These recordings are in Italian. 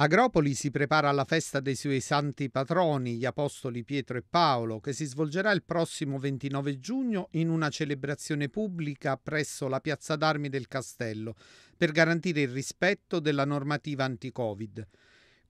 Agropoli si prepara alla festa dei suoi santi patroni, gli apostoli Pietro e Paolo, che si svolgerà il prossimo 29 giugno in una celebrazione pubblica presso la piazza d'armi del castello per garantire il rispetto della normativa anti-Covid.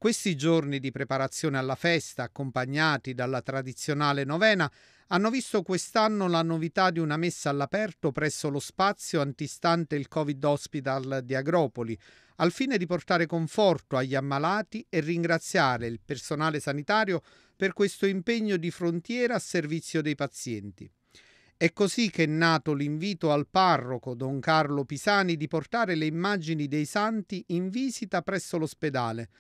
Questi giorni di preparazione alla festa, accompagnati dalla tradizionale novena, hanno visto quest'anno la novità di una messa all'aperto presso lo spazio antistante il Covid Hospital di Agropoli, al fine di portare conforto agli ammalati e ringraziare il personale sanitario per questo impegno di frontiera a servizio dei pazienti. È così che è nato l'invito al parroco Don Carlo Pisani di portare le immagini dei santi in visita presso l'ospedale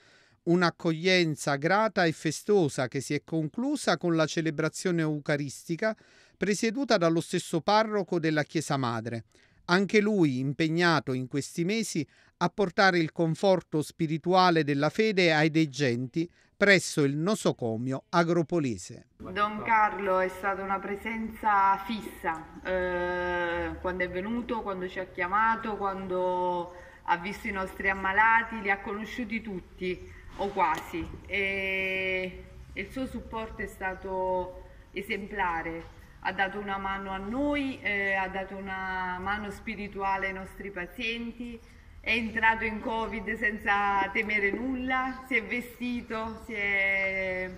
un'accoglienza grata e festosa che si è conclusa con la celebrazione eucaristica presieduta dallo stesso parroco della Chiesa Madre, anche lui impegnato in questi mesi a portare il conforto spirituale della fede ai degenti presso il nosocomio agropolese. Don Carlo è stata una presenza fissa eh, quando è venuto, quando ci ha chiamato, quando ha visto i nostri ammalati, li ha conosciuti tutti o quasi e il suo supporto è stato esemplare, ha dato una mano a noi, eh, ha dato una mano spirituale ai nostri pazienti, è entrato in Covid senza temere nulla, si è vestito, si è,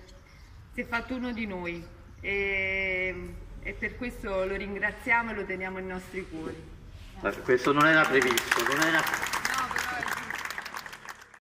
si è fatto uno di noi e, e, per questo lo ringraziamo e lo teniamo nei nostri cuori. Questo non era previsto, non era...